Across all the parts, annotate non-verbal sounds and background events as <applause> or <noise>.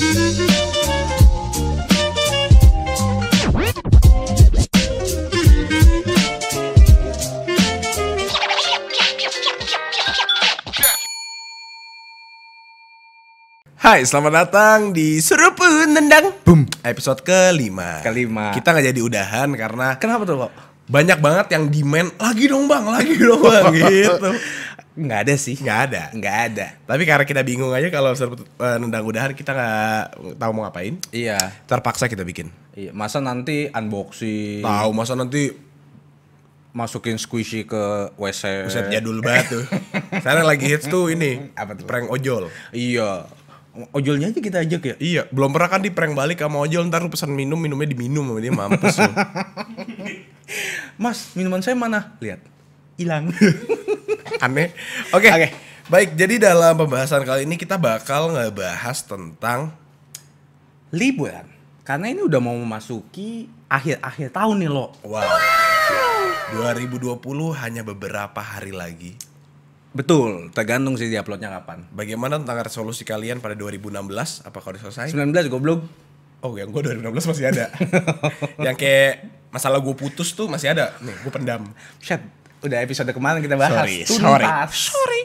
Hai, selamat datang di Serupun Nendang Boom Episode kelima Kelima Kita nggak jadi udahan karena Kenapa tuh, Pak? Banyak banget yang demand Lagi dong bang, lagi dong bang <laughs> gitu Nggak ada sih. Nggak ada. Nggak ada. Tapi karena kita bingung aja kalau eh, nendang udahan kita nggak tahu mau ngapain. Iya. Terpaksa kita bikin. Iya. Masa nanti unboxing. Tahu masa nanti masukin squishy ke WC. wc jadul banget tuh. <laughs> Sekarang lagi hits tuh ini. Apa tuh? Prank ojol. Iya. Ojolnya aja kita ajak ya? Iya, belum pernah kan di prank balik sama ojol ntar lu pesan minum, minumnya diminum sama dia mampus lu. <laughs> Mas, minuman saya mana? Lihat hilang. <laughs> Aneh. Oke. Okay. Okay. Baik, jadi dalam pembahasan kali ini kita bakal ngebahas tentang liburan. Karena ini udah mau memasuki akhir-akhir tahun nih lo. Wow. wow. 2020 hanya beberapa hari lagi. Betul, tergantung sih di uploadnya kapan. Bagaimana tentang resolusi kalian pada 2016? Apakah udah selesai? 19 goblok. Oh, yang gue 2016 masih ada. <laughs> yang kayak masalah gue putus tuh masih ada. Nih, gue pendam. Shit, udah episode kemarin kita bahas. Sorry, tuntas. sorry. Sorry.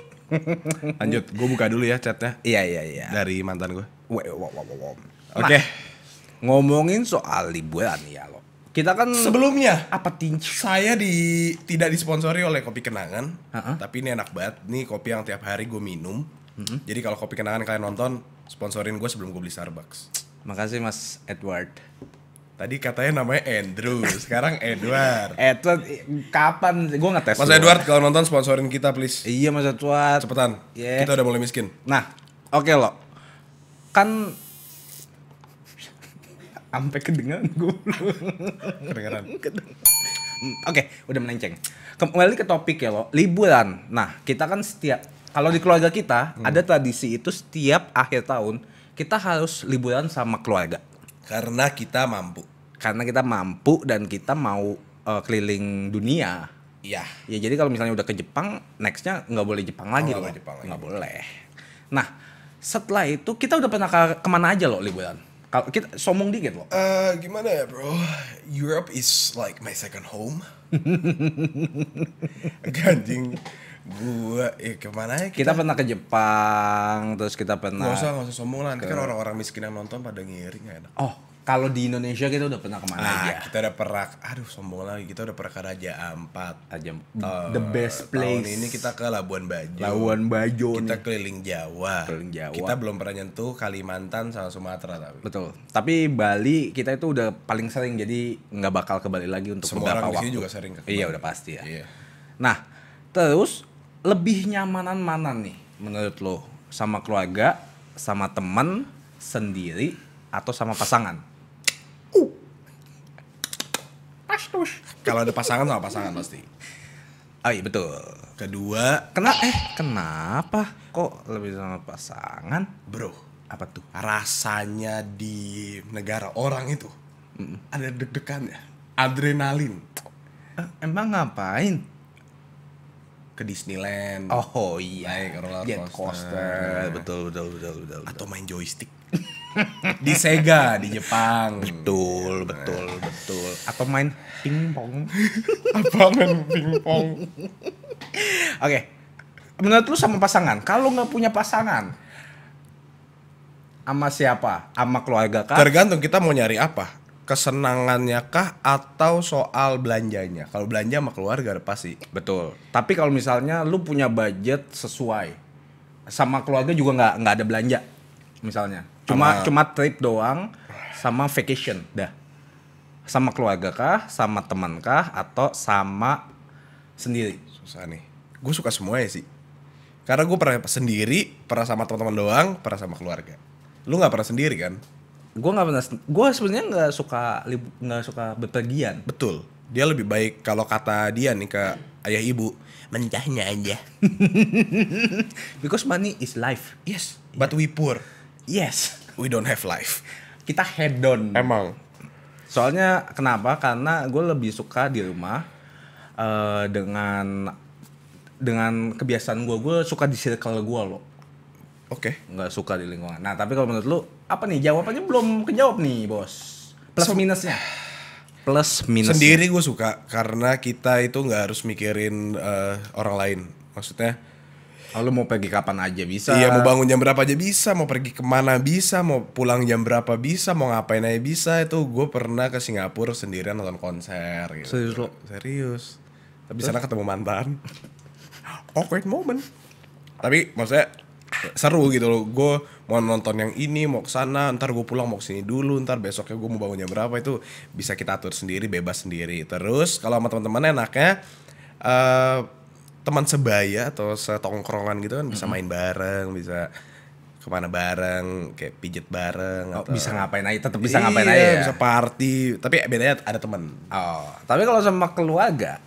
<laughs> Lanjut, gue buka dulu ya chatnya. Iya iya iya. Dari mantan gue. Oke. Okay. Nah, oke ngomongin soal liburan ya lo. Kita kan sebelumnya apa tinju? Saya di tidak disponsori oleh kopi kenangan, uh -huh. tapi ini enak banget. Ini kopi yang tiap hari gue minum. Uh mm-hmm. -huh. Jadi kalau kopi kenangan kalian nonton, sponsorin gue sebelum gue beli Starbucks. Makasih Mas Edward. Tadi katanya namanya Andrew, sekarang Edward. <laughs> Edward kapan? Gue ngetes. Mas Edward kalau nonton sponsorin kita please. Iya Mas Edward. Cepetan. Yeah. Kita udah mulai miskin. Nah, oke okay, lo. Kan sampai kedengaran gue kedengaran. <laughs> Oke, okay, udah melenceng. Kembali ke topik ya lo, liburan. Nah, kita kan setiap kalau di keluarga kita hmm. ada tradisi itu setiap akhir tahun kita harus liburan sama keluarga karena kita mampu karena kita mampu dan kita mau uh, keliling dunia. Iya. Ya jadi kalau misalnya udah ke Jepang, nextnya nggak boleh Jepang lagi oh, loh. Jepang lagi. Nggak boleh. Nah setelah itu kita udah pernah ke kemana aja loh liburan? Kalau kita somong dikit loh. Uh, gimana ya bro? Europe is like my second home. Ganjing <laughs> gua eh kemana ya kita? kita pernah ke Jepang terus kita pernah Gak usah gak usah sombong lah nanti kan orang-orang miskin yang nonton pada ngiring enak oh kalau di Indonesia kita udah pernah kemana nah, aja? Kita udah pernah, aduh sombong lagi, kita udah pernah ke Raja Ampat. Raja eh, The best place. Tahun ini kita ke Labuan Bajo. Labuan Bajo. Kita nih. keliling Jawa. Keliling Jawa. Kita belum pernah nyentuh Kalimantan sama Sumatera tapi. Betul. Tapi Bali kita itu udah paling sering jadi nggak bakal ke Bali lagi untuk Semua beberapa orang waktu. juga sering ke Bali. Iya udah pasti ya. Iya. Nah, terus lebih nyamanan mana nih menurut lo? Sama keluarga, sama teman, sendiri atau sama pasangan? Kalau ada pasangan sama pasangan pasti. Oh iya betul. Kedua, kena eh kenapa kok lebih sama pasangan? Bro, apa tuh? Rasanya di negara orang itu mm. ada deg-degannya, adrenalin. Eh, emang ngapain? ke Disneyland. Oh iya, naik roller coaster. coaster. Betul, betul, betul, betul, betul. Atau main joystick. <laughs> di Sega di Jepang. Betul, betul, betul. Atau main pingpong. <laughs> Apa main pingpong? Oke. Okay. Menurut lu sama pasangan, kalau nggak punya pasangan, sama siapa? Sama keluarga kah? Tergantung kita mau nyari apa kesenangannya kah atau soal belanjanya? Kalau belanja sama keluarga pasti. Betul. Tapi kalau misalnya lu punya budget sesuai sama keluarga juga nggak nggak ada belanja misalnya. Cuma sama... cuma trip doang sama vacation dah. Sama keluarga kah, sama teman kah atau sama sendiri? Susah nih. Gue suka semua ya sih. Karena gue pernah sendiri, pernah sama teman-teman doang, pernah sama keluarga. Lu nggak pernah sendiri kan? Gue nggak pernah. Gue sebenarnya nggak suka nggak suka bepergian. Betul. Dia lebih baik kalau kata dia nih ke ayah ibu mencahnya aja. <laughs> Because money is life. Yes, but yeah. we poor. Yes. We don't have life. Kita head down. Emang. Soalnya kenapa? Karena gue lebih suka di rumah uh, dengan dengan kebiasaan gue. Gue suka di circle gue loh. Oke. Okay. Nggak suka di lingkungan. Nah tapi kalau menurut lu apa nih jawabannya belum kejawab nih bos. Plus so, minusnya plus minus sendiri gue suka karena kita itu nggak harus mikirin uh, orang lain maksudnya Lalu oh, mau pergi kapan aja bisa. Iya, mau bangun jam berapa aja bisa, mau pergi kemana bisa, mau pulang jam berapa bisa, mau ngapain aja bisa. Itu gue pernah ke Singapura sendirian nonton konser. Gitu. Serius lo? Serius. Tapi sana ketemu mantan. Awkward moment. Tapi maksudnya seru gitu loh. Gue mau nonton yang ini, mau ke sana, ntar gue pulang mau ke sini dulu, ntar besoknya gue mau bangun jam berapa itu bisa kita atur sendiri, bebas sendiri. Terus kalau sama teman-teman enaknya uh, teman sebaya atau setongkrongan gitu kan bisa main bareng bisa kemana bareng kayak pijet bareng oh, atau bisa ngapain aja tetap bisa iya, ngapain aja ya? bisa party tapi bedanya ada teman oh tapi kalau sama keluarga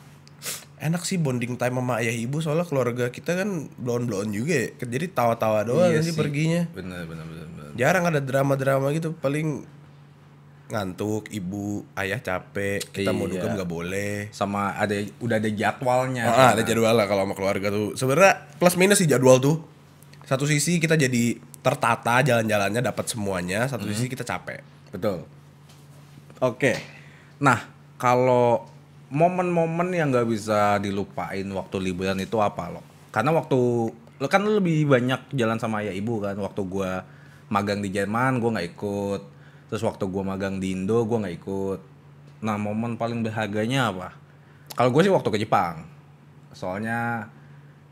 enak sih bonding time sama ayah ibu soalnya keluarga kita kan blon blon juga ya. jadi tawa-tawa doang iya sih perginya bener, bener bener bener jarang ada drama-drama gitu paling ngantuk, ibu, ayah capek, kita iya. mau dugem nggak boleh. Sama ada udah ada jadwalnya. Oh, ah, ada jadwal lah kalau sama keluarga tuh. Sebenarnya plus minus sih jadwal tuh. Satu sisi kita jadi tertata jalan-jalannya dapat semuanya, satu hmm. sisi kita capek. Betul. Oke. Nah, kalau momen-momen yang nggak bisa dilupain waktu liburan itu apa lo? Karena waktu lo kan lebih banyak jalan sama ayah ibu kan waktu gua magang di Jerman gua nggak ikut terus waktu gue magang di Indo gue nggak ikut nah momen paling berharganya apa kalau gue sih waktu ke Jepang soalnya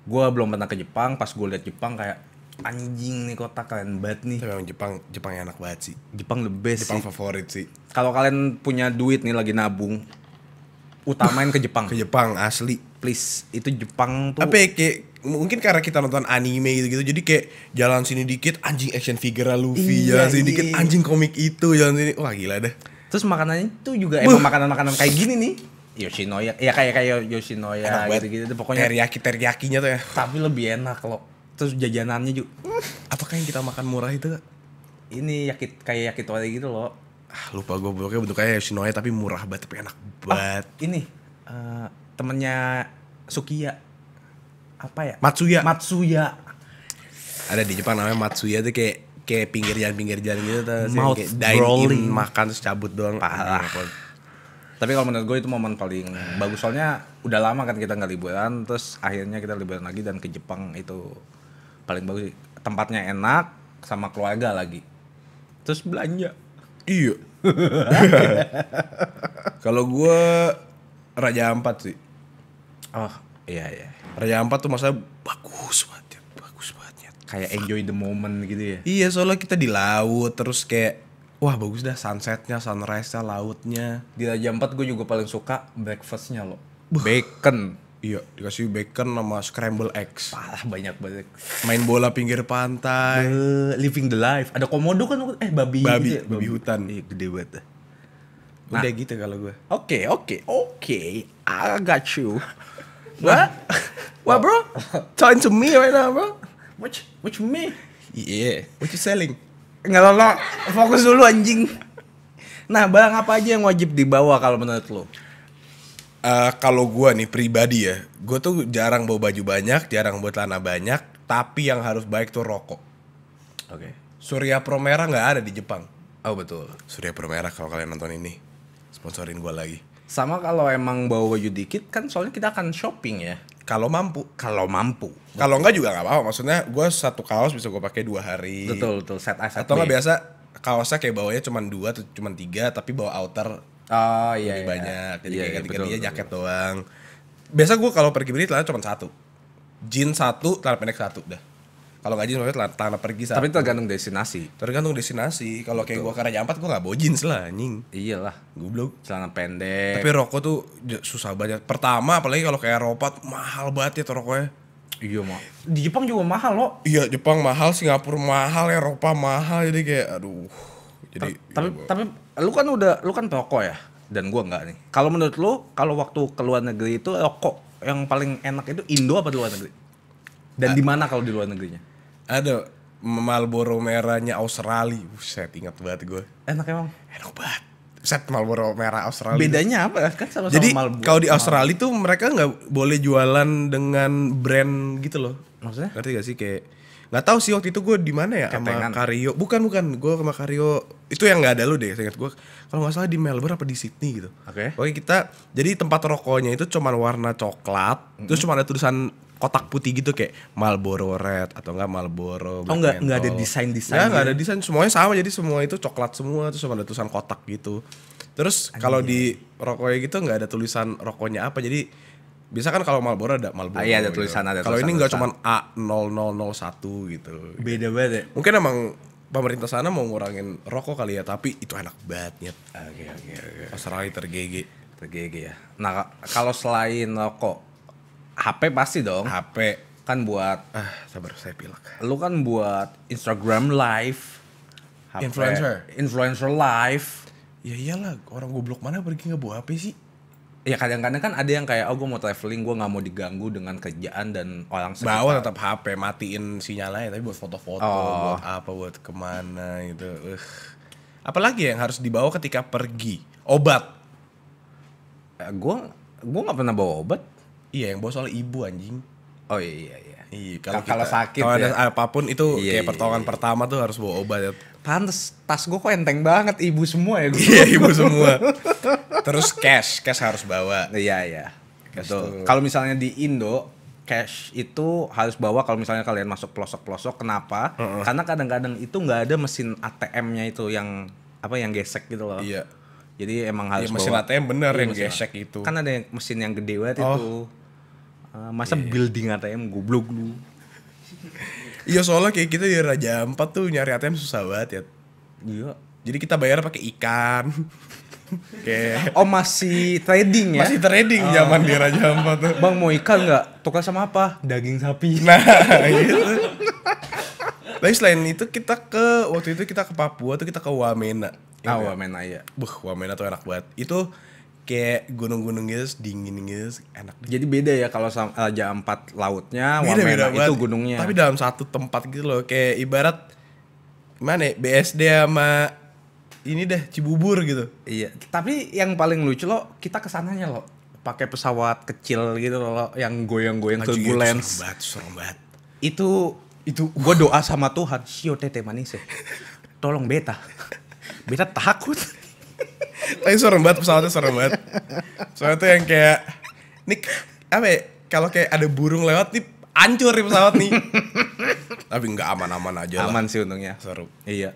gue belum pernah ke Jepang pas gue liat Jepang kayak anjing nih kota kalian banget nih memang Jepang Jepang enak banget sih Jepang the best Jepang sih. favorit sih kalau kalian punya duit nih lagi nabung utamain ke Jepang ke Jepang asli please itu Jepang tuh Tapi kayak mungkin karena kita nonton anime gitu-gitu jadi kayak jalan sini dikit anjing action figure Luffy iya, jalan sini iya. dikit anjing komik itu jalan sini wah gila deh terus makanannya itu juga emang makanan-makanan kayak gini nih Yoshinoya ya kayak kayak Yoshinoya gitu-gitu pokoknya teriyaki teriyakinya tuh ya tapi lebih enak loh terus jajanannya juga <laughs> apakah yang kita makan murah itu ini yakit kayak yakit wali gitu loh ah, lupa gue bentuknya kayak Yoshinoya tapi murah banget tapi enak ah, banget ah, ini uh, temennya Sukiya apa ya? Matsuya. Matsuya. Ada di Jepang namanya Matsuya tuh kayak kayak pinggir jalan pinggir jalan gitu tuh Mouth kayak dine in, makan terus cabut doang parah iya, iya, tapi kalau menurut gue itu momen paling bagus soalnya udah lama kan kita nggak liburan terus akhirnya kita liburan lagi dan ke Jepang itu paling bagus tempatnya enak sama keluarga lagi terus belanja iya <laughs> kalau gue raja empat sih oh iya iya Raya Ampat tuh masa bagus banget ya. Bagus banget ya. Kayak Fuck. enjoy the moment gitu ya. Iya, soalnya kita di laut terus kayak wah bagus dah sunsetnya, sunrise-nya, lautnya. Di Raja Ampat gue juga paling suka breakfastnya loh. Bacon. Iya, dikasih bacon sama scramble eggs. Parah banyak banget. Main bola pinggir pantai. Uh, living the life. Ada komodo kan eh babi babi, gitu ya? babi, babi hutan. Iya, gede banget. Udah ah. gitu kalau gue. Oke, okay, oke, okay, oke. Okay. I got you. What? what, bro? Talking to me right now, bro? Which, which me? Yeah. What you selling? Enggak lo, fokus dulu anjing. Nah, barang apa aja yang wajib dibawa kalau menurut lo? Uh, eh, kalau gue nih pribadi ya, gue tuh jarang bawa baju banyak, jarang bawa celana banyak, tapi yang harus baik tuh rokok. Oke. Okay. Surya Promera nggak ada di Jepang. Oh betul. Surya Promera kalau kalian nonton ini, sponsorin gue lagi. Sama kalau emang bawa baju dikit kan soalnya kita akan shopping ya. Kalau mampu. Kalau mampu. Kalau enggak juga enggak apa-apa. Maksudnya gue satu kaos bisa gue pakai dua hari. Betul betul. Set A Atau nggak biasa kaosnya kayak bawanya cuma dua atau cuma tiga tapi bawa outer oh, iya, lebih iya. banyak. Jadi iya, kayak ganti iya, jaket doang. Biasa gue kalau pergi beli celana cuma satu. Jeans satu, celana pendek satu udah kalau gaji maksudnya tanah pergi satu. Tapi tergantung destinasi. Tergantung destinasi. Kalau kayak gue ke Raja Ampat gue gak bojins lah anjing. Iyalah, goblok. Celana pendek. Tapi rokok tuh susah banget. Pertama apalagi kalau kayak Eropa mahal banget ya rokoknya. Iya mah. Di Jepang juga mahal loh. Iya, Jepang mahal, Singapura mahal, Eropa mahal jadi kayak aduh. Jadi Ta ya tapi iya, tapi lu kan udah lu kan toko ya dan gue nggak nih. Kalau menurut lu kalau waktu ke luar negeri itu rokok eh, yang paling enak itu Indo apa di luar negeri? Dan ah. di mana kalau di luar negerinya? Ada Marlboro merahnya Australia. Buset, ingat banget gue. Enak emang. Enak banget. Set Marlboro merah Australia. Bedanya apa kan sama, -sama Jadi kalau di Australia tuh mereka nggak boleh jualan dengan brand gitu loh. Maksudnya? Ngerti gak sih kayak nggak tahu sih waktu itu gue di mana ya Ketengan. sama Kario. Bukan bukan, gue sama Kario itu yang nggak ada lu deh. Ingat gue kalau nggak salah di Melbourne apa di Sydney gitu. Oke. Okay. Oke kita jadi tempat rokoknya itu cuma warna coklat, mm -hmm. terus cuma ada tulisan kotak putih gitu kayak Marlboro Red atau enggak Marlboro Black Oh enggak, enggak ada desain-desain. Enggak, enggak ada desain, semuanya sama jadi semua itu coklat semua terus ada tulisan kotak gitu. Terus kalau di rokoknya gitu enggak ada tulisan rokoknya apa. Jadi bisa kan kalau Marlboro ada Marlboro. Ah, iya ada gitu. tulisan Kalau ini enggak cuma A0001 gitu. Beda banget ya. Mungkin emang pemerintah sana mau ngurangin rokok kali ya, tapi itu enak banget. Oke oke oke. Australia tergege. Tergege ya. Nah, kalau selain rokok HP pasti dong. HP kan buat ah sabar saya pilek. Lu kan buat Instagram live. HP, influencer. Influencer live. Ya iyalah, orang goblok mana pergi nggak bawa HP sih? Ya kadang-kadang kan ada yang kayak oh gue mau traveling gue nggak mau diganggu dengan kerjaan dan orang sekitar. Bawa tetap HP, matiin sinyalnya tapi buat foto-foto, oh. buat apa, buat kemana gitu. Uh. Apalagi yang harus dibawa ketika pergi? Obat. Eh, gue gue nggak pernah bawa obat Iya, yang bawa soal ibu anjing. Oh iya iya. Iya, iya kalau, sakit kalau ada ya. apapun itu iya, kayak iya, pertolongan iya, pertama tuh harus bawa obat ya. Pantes tas gue kok enteng banget ibu semua ya. iya ibu semua. Terus cash, cash harus bawa. Iya iya. Kalau misalnya di Indo cash itu harus bawa kalau misalnya kalian masuk pelosok-pelosok. Kenapa? Uh -uh. Karena kadang-kadang itu nggak ada mesin ATM-nya itu yang apa yang gesek gitu loh. Iya. Jadi emang harus ya, mesin bawa. ATM bener ya, yang gesek itu. Kan ada yang mesin yang gede banget oh. itu Eh, masa yeah. Iya. building ATM goblok lu. iya soalnya kayak kita di Raja Ampat tuh nyari ATM susah banget ya. Iya. Jadi kita bayar pakai ikan. Oke. <laughs> Oh masih trading ya? Masih trading oh. zaman di Raja Ampat tuh. Bang mau ikan nggak? Tukar sama apa? Daging sapi. <laughs> Nah gitu. Tapi selain itu kita ke waktu itu kita ke Papua tuh kita ke Wamena. Iya ah Wamena ya. Buh Wamena tuh enak banget. Itu kayak gunung-gunung gitu dingin gitu enak jadi beda ya kalau eh, jam empat lautnya beda, beda itu gunungnya tapi dalam satu tempat gitu loh kayak ibarat mana ya, BSD sama ini deh Cibubur gitu iya tapi yang paling lucu loh kita kesananya loh pakai pesawat kecil gitu loh yang goyang-goyang turbulence serem banget, serem itu itu gue doa sama Tuhan sio tete manis ya. tolong beta <laughs> beta takut tapi serem banget pesawatnya serem banget. Soalnya tuh yang kayak nih apa ya? Kalau kayak ada burung lewat nih hancur nih pesawat nih. Tapi nggak aman-aman aja Aman lah. sih untungnya. Seru. Iya.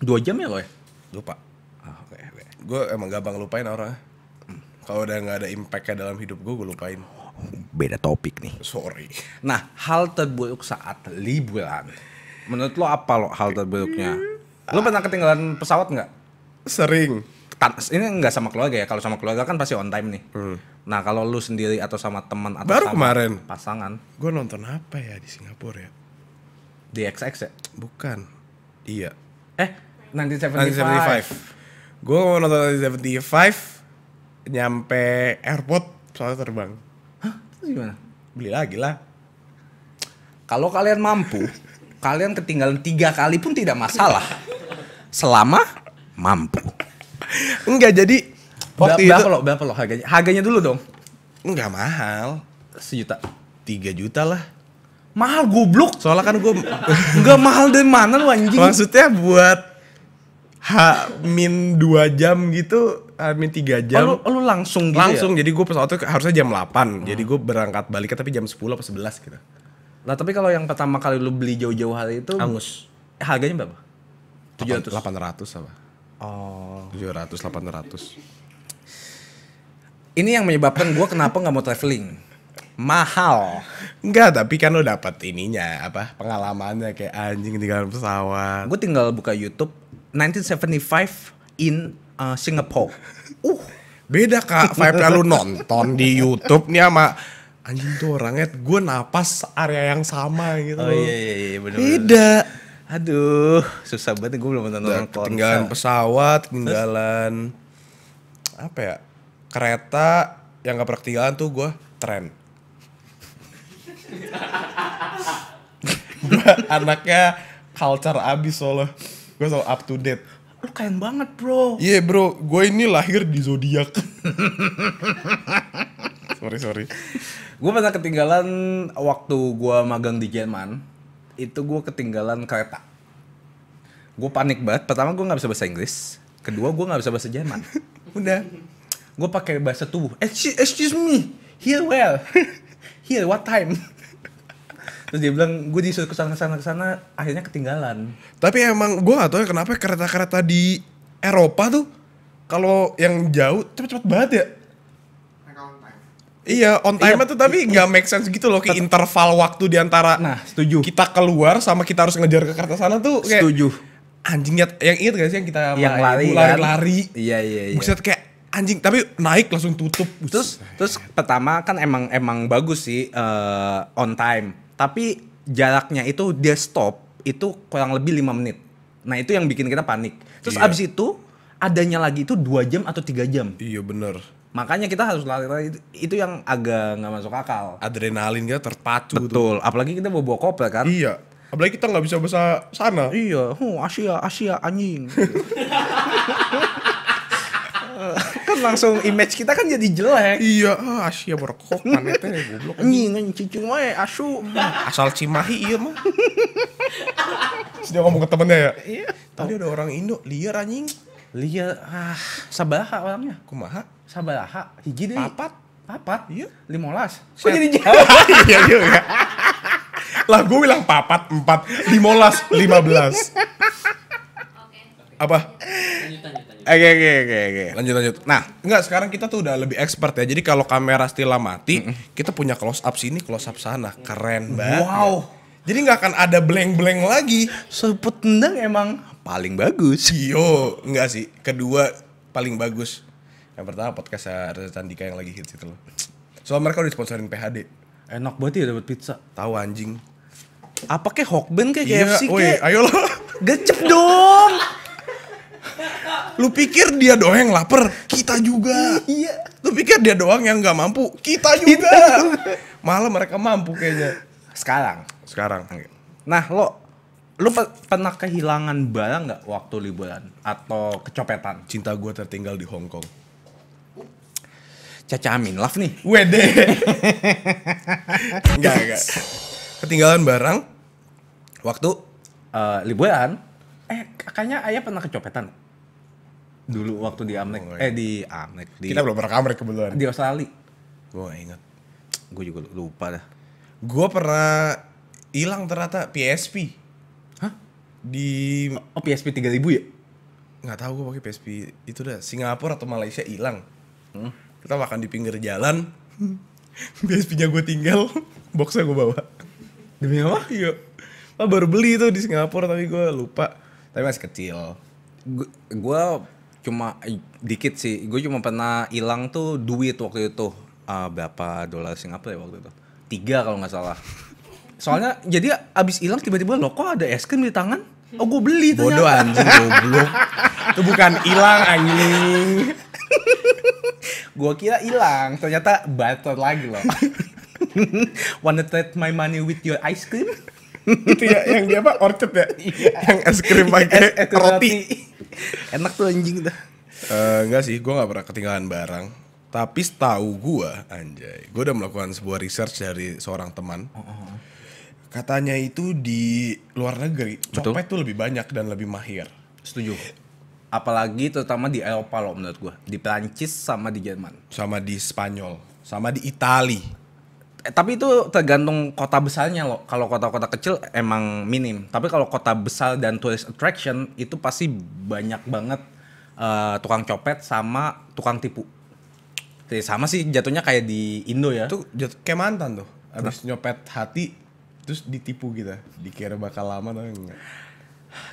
Dua jam ya loh ya? Lupa. Oh, ah, okay, okay. Gue emang gampang lupain orang. Kalau udah nggak ada impactnya dalam hidup gue, gue lupain. Beda topik nih. Sorry. Nah, hal terburuk saat liburan. Menurut lo apa lo hal terburuknya? Lo pernah ketinggalan pesawat nggak? Sering ini nggak sama keluarga ya kalau sama keluarga kan pasti on time nih hmm. nah kalau lu sendiri atau sama teman atau baru sama kemarin pasangan gue nonton apa ya di Singapura ya di XX ya bukan iya eh 1975 gue nonton 1975 nyampe airport soalnya terbang hah itu gimana beli lagi lah kalau kalian mampu kalian ketinggalan tiga kali pun tidak masalah selama mampu Enggak, jadi oh, waktu berapa itu... lo, berapa lo harganya? Harganya dulu dong. Enggak mahal. Sejuta. Tiga juta lah. Mahal goblok. Soalnya kan gue <laughs> enggak mahal dari mana lu anjing. Maksudnya buat H min 2 jam gitu H min 3 jam oh, lu, lu langsung gitu ya? Langsung ya? jadi gue pesawat itu harusnya jam 8 hmm. Jadi gue berangkat balik tapi jam 10 atau sebelas gitu Nah tapi kalau yang pertama kali lu beli jauh-jauh hari itu Angus Harganya berapa? tujuh delapan ratus apa? Oh. 700 800. Ini yang menyebabkan gue kenapa nggak mau traveling. Mahal. Enggak, tapi kan lo dapat ininya apa? Pengalamannya kayak anjing tinggal pesawat. Gue tinggal buka YouTube 1975 in uh, Singapore. Uh, beda Kak, vibe lalu nonton di YouTube nih sama anjing tuh orangnya gue napas area yang sama gitu. Oh iya iya iya Bener-bener. Beda. Aduh, susah banget gue belum nonton konser. Ketinggalan pesawat, ketinggalan apa ya? Kereta yang gak pernah ketinggalan tuh gue tren. gue <laughs> anaknya culture abis soalnya. Gue selalu up to date. Lu keren banget bro. Iya yeah, bro, gue ini lahir di zodiak. <laughs> sorry sorry. Gue pernah ketinggalan waktu gue magang di Jerman itu gue ketinggalan kereta gue panik banget pertama gue nggak bisa bahasa Inggris kedua gue nggak bisa bahasa Jerman <laughs> udah gue pakai bahasa tubuh excuse, me here well <laughs> here what time <laughs> terus dia bilang gue disuruh kesana-kesana-kesana, akhirnya ketinggalan tapi emang gue gak tau ya kenapa kereta-kereta di Eropa tuh kalau yang jauh cepet-cepet banget ya Iya, on time iya, tuh tapi nggak iya, make sense gitu loh kayak interval waktu di antara nah, setuju. kita keluar sama kita harus ngejar ke sana tuh kayak setuju. Anjing yang inget gak sih yang kita yang lari, lari-lari. Kan? Iya, iya, iya. Buset kayak anjing tapi naik langsung tutup Buset. terus terus pertama kan emang emang bagus sih uh, on time tapi jaraknya itu dia stop itu kurang lebih lima menit nah itu yang bikin kita panik terus iya. abis itu adanya lagi itu dua jam atau tiga jam iya benar makanya kita harus lari lari itu yang agak nggak masuk akal adrenalin kita terpacu betul tuh. apalagi kita bawa koper kan iya apalagi kita nggak bisa bahasa sana iya huh, Asia Asia anjing <laughs> kan langsung image kita kan jadi jelek iya ah, Asia berkok manete goblok anjing anjing cucu wae asu asal Cimahi iya mah sudah ngomong ke temennya ya iya tadi ada orang Indo liar anjing Lia ah sabaha orangnya? Kumaha? Sabaraha. Hiji deui. Papat. Papat? Iya. Limolas. Kok jadi <laughs> jauh? iya juga. lah gue bilang papat, empat, limolas, lima belas. Apa? Oke oke oke oke. Lanjut lanjut. Nah, enggak sekarang kita tuh udah lebih expert ya. Jadi kalau kamera stila mati, mm -hmm. kita punya close up sini, close up sana. Keren banget. Wow. Jadi nggak akan ada blank-blank lagi. Sepet tendang emang paling bagus. Yo, enggak sih. Kedua paling bagus. Yang pertama podcast Reza Candika yang lagi hits itu loh. Soal mereka udah sponsorin PHD. Enak banget ya dapat pizza. Tahu anjing. Apa kayak Hokben kayak iya, KFC kayak. ayo lo. Gecep dong. Lu pikir dia doang yang lapar? Kita juga. Iya. Lu pikir dia doang yang nggak mampu? Kita juga. Kita. Malah mereka mampu kayaknya. Sekarang. Sekarang. Nah, lo Lu pe pernah kehilangan barang nggak waktu liburan atau kecopetan? Cinta gue tertinggal di Hong Kong. Caca Amin Love nih. Wede. <laughs> enggak, enggak. Ketinggalan barang waktu uh, liburan. Eh, kayaknya ayah pernah kecopetan. Dulu waktu di Amrik, oh, iya. eh di Amrik. Di, Kita belum pernah ke Amrik kebetulan. Di Australia. Gue gak inget. Gue juga lupa dah. Gue pernah hilang ternyata PSP di oh PSP 3000 ya? Nggak tahu gue pakai PSP itu dah Singapura atau Malaysia hilang. Hmm? Kita makan di pinggir jalan. <laughs> PSP-nya gue tinggal, <laughs> boxnya gue bawa. Demi apa? Iya. Nah, baru beli itu di Singapura tapi gue lupa. Tapi masih kecil. Gue cuma eh, dikit sih. Gue cuma pernah hilang tuh duit waktu itu. Uh, berapa dolar Singapura ya waktu itu? Tiga kalau nggak salah. Soalnya jadi abis hilang tiba-tiba lo kok ada es krim di tangan? Oh gue beli ternyata. Bodoh anjing goblok. Itu bukan hilang anjing. gue kira hilang, ternyata butter lagi loh. <laughs> Wanna trade my money with your ice cream? itu ya yang dia apa orchard ya iya. yang es krim iya, pakai es, roti enak tuh anjing dah eh, enggak sih gue nggak pernah ketinggalan barang tapi setahu gue anjay gue udah melakukan sebuah research dari seorang teman uh oh, -huh. Oh, oh. Katanya itu di luar negeri Betul. copet tuh lebih banyak dan lebih mahir. Setuju. Apalagi terutama di Eropa loh menurut gue. di Prancis sama di Jerman, sama di Spanyol, sama di Itali. Eh, tapi itu tergantung kota besarnya loh. Kalau kota-kota kecil emang minim, tapi kalau kota besar dan tourist attraction itu pasti banyak banget uh, tukang copet sama tukang tipu. Jadi sama sih jatuhnya kayak di Indo ya. Itu jatuh kayak mantan tuh. Abis nyopet hati Terus ditipu kita, dikira bakal lama tapi enggak.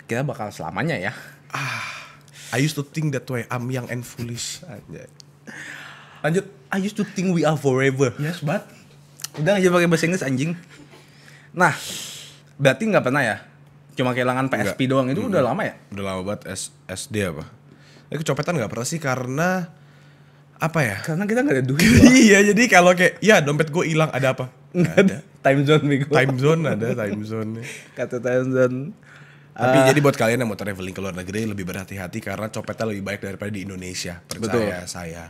Kita bakal selamanya ya. Ah, I used to think that way, I'm young and foolish. aja Lanjut. I used to think we are forever. Yes, but. Udah aja pakai bahasa Inggris anjing. Nah, berarti nggak pernah ya? Cuma kehilangan PSP Enggak. doang itu hmm. udah lama ya? Udah lama banget S SD apa? Ya kecopetan nggak pernah sih karena apa ya? Karena kita nggak ada duit. <laughs> iya, jadi kalau kayak ya dompet gue hilang ada apa? Enggak ada. Time zone bego. Time zone ada time zone. Kata time zone. Tapi uh, jadi buat kalian yang mau traveling ke luar negeri lebih berhati-hati karena copetnya lebih baik daripada di Indonesia. Percaya betul. saya.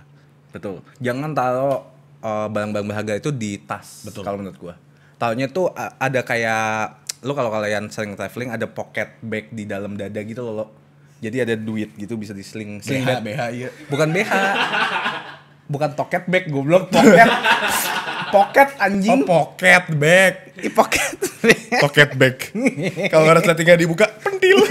Betul. Jangan taruh uh, barang-barang berharga itu di tas. Betul. Kalau menurut gua. Tahunya tuh uh, ada kayak lo kalau kalian sering traveling ada pocket bag di dalam dada gitu lo. lo. Jadi ada duit gitu bisa diseling. Sling BH, BH iya. Bukan BH. bukan toket bag goblok, pocket. <laughs> pocket anjing. Oh, pocket bag. I pocket bag. Pocket bag. Kalau resletingnya dibuka, pentil. <laughs>